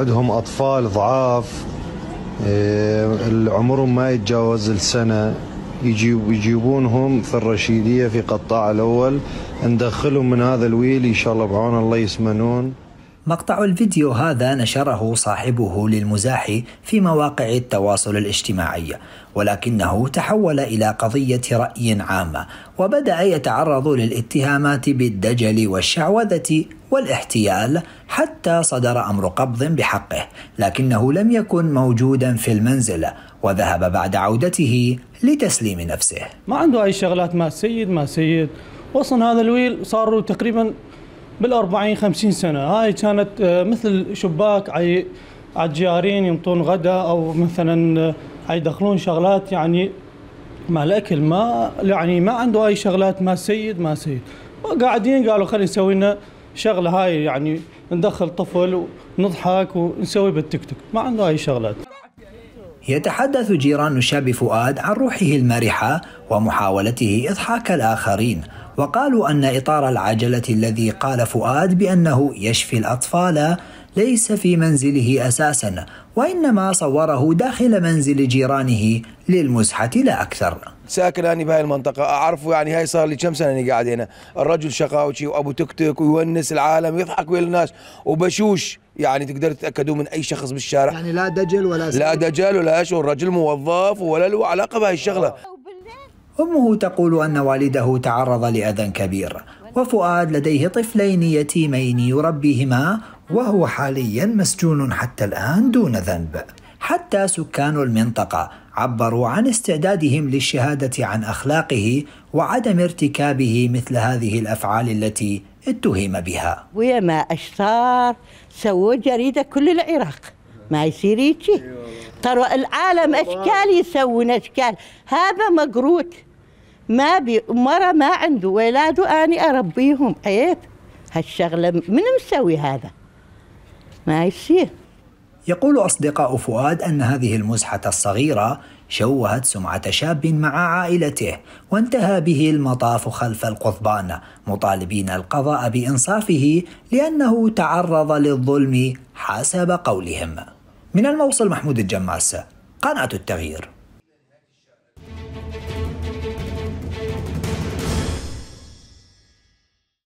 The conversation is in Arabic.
عندهم اطفال ضعاف آه، عمرهم ما يتجاوز السنه يجيب يجيبونهم في الرشيديه في قطاع الاول ندخلهم من هذا الويل ان شاء الله بعون الله يسمنون مقطع الفيديو هذا نشره صاحبه للمزاح في مواقع التواصل الاجتماعي ولكنه تحول الى قضيه راي عامه وبدا يتعرض للاتهامات بالدجل والشعوذه والاحتيال حتى صدر امر قبض بحقه لكنه لم يكن موجودا في المنزل وذهب بعد عودته لتسليم نفسه ما عنده اي شغلات ما سيد ما سيد وصل هذا الويل صار له تقريبا بالأربعين خمسين سنة هاي كانت آه، مثل شباك على الجارين يمطون غدا أو مثلا آه، يدخلون شغلات يعني مع الأكل ما يعني ما عنده أي شغلات ما سيد ما سيد قاعدين قالوا خلينا نسوي لنا شغله هاي يعني ندخل طفل ونضحك ونسوي بالتيك توك ما عنده هاي شغلات يتحدث جيران الشاب فؤاد عن روحه المرحة ومحاولته إضحاك الآخرين وقالوا أن إطار العجلة الذي قال فؤاد بأنه يشفي الأطفال ليس في منزله أساسا وإنما صوره داخل منزل جيرانه للمزحة لا أكثر ساكن أنا بهاي المنطقة أعرفه يعني هاي صار لي كم سنة أنا قاعد هنا الرجل شقاوتي وأبو تكتك ويونس العالم ويضحك ويا الناس وبشوش يعني تقدر تتاكدوا من اي شخص بالشارع يعني لا دجل ولا سير. لا دجل ولا شو الرجل موظف ولا له علاقه بهي الشغله امه تقول ان والده تعرض لاذى كبير وفؤاد لديه طفلين يتيمين يربيهما وهو حاليا مسجون حتى الان دون ذنب حتى سكان المنطقة عبروا عن استعدادهم للشهادة عن أخلاقه وعدم ارتكابه مثل هذه الأفعال التي اتهم بها ويا ما أشتار سووا جريدة كل العراق ما يصير هيجي ترى العالم أشكال يسوون أشكال هذا مقروت ما بي مرة ما عنده ولاده أني أربيهم عيب هالشغلة من مسوي هذا ما يصير يقول أصدقاء فؤاد أن هذه المزحة الصغيرة شوهت سمعة شاب مع عائلته وانتهى به المطاف خلف القضبان مطالبين القضاء بإنصافه لأنه تعرض للظلم حسب قولهم من الموصل محمود الجماس قناة التغيير